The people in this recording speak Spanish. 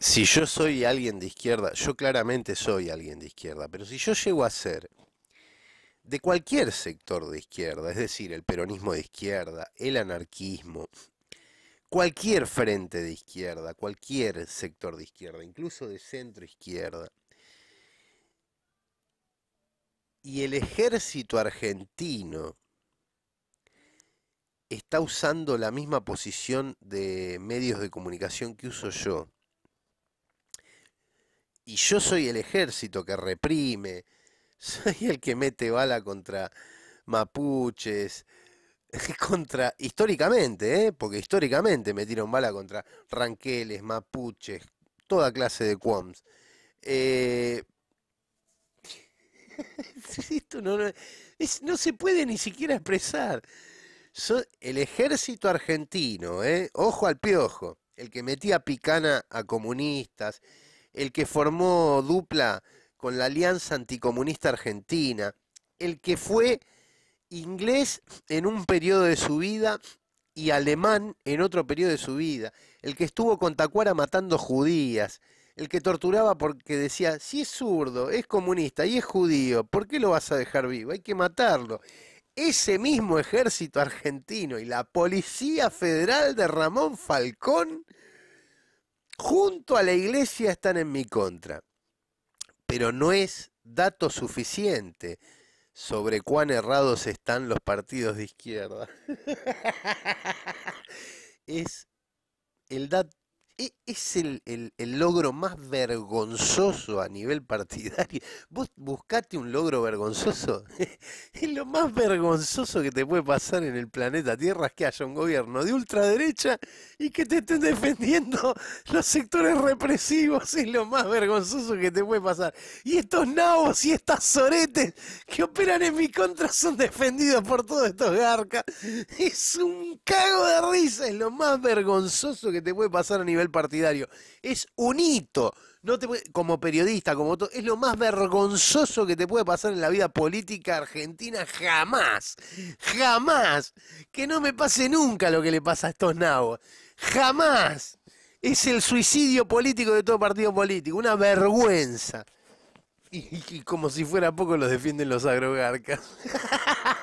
si yo soy alguien de izquierda, yo claramente soy alguien de izquierda, pero si yo llego a ser de cualquier sector de izquierda, es decir, el peronismo de izquierda, el anarquismo, cualquier frente de izquierda, cualquier sector de izquierda, incluso de centro izquierda, y el ejército argentino está usando la misma posición de medios de comunicación que uso yo, y yo soy el ejército que reprime, soy el que mete bala contra mapuches, contra, históricamente, ¿eh? porque históricamente metieron bala contra ranqueles, mapuches, toda clase de cuoms. Eh, esto no, es, no, se puede ni siquiera expresar. soy el ejército argentino, ¿eh? ojo al piojo, el que metía picana a comunistas, el que formó dupla con la Alianza Anticomunista Argentina, el que fue inglés en un periodo de su vida y alemán en otro periodo de su vida, el que estuvo con Tacuara matando judías, el que torturaba porque decía, si es zurdo, es comunista y es judío, ¿por qué lo vas a dejar vivo? Hay que matarlo. Ese mismo ejército argentino y la Policía Federal de Ramón Falcón junto a la iglesia están en mi contra. Pero no es dato suficiente sobre cuán errados están los partidos de izquierda. es el dato e-, es el, logro más vergonzoso a nivel partidario. Vos buscate un logro vergonzoso. es lo más vergonzoso que te puede pasar en el planeta Tierra es que haya un gobierno de ultraderecha y que te estén defendiendo los sectores represivos. Es lo más vergonzoso que te puede pasar. Y estos nabos y estas soretes que operan en mi contra son defendidos por todos estos garcas. Es un cago de risa. Es lo más vergonzoso que te puede pasar a nivel partidario. Es un hito. No te como periodista, como todo, es lo más vergonzoso que te puede pasar en la vida política argentina jamás. Jamás. Que no me pase nunca lo que le pasa a estos nabos. Jamás. Es el suicidio político de todo partido político. Una vergüenza. Y, como si fuera poco los defienden los agrogarcas.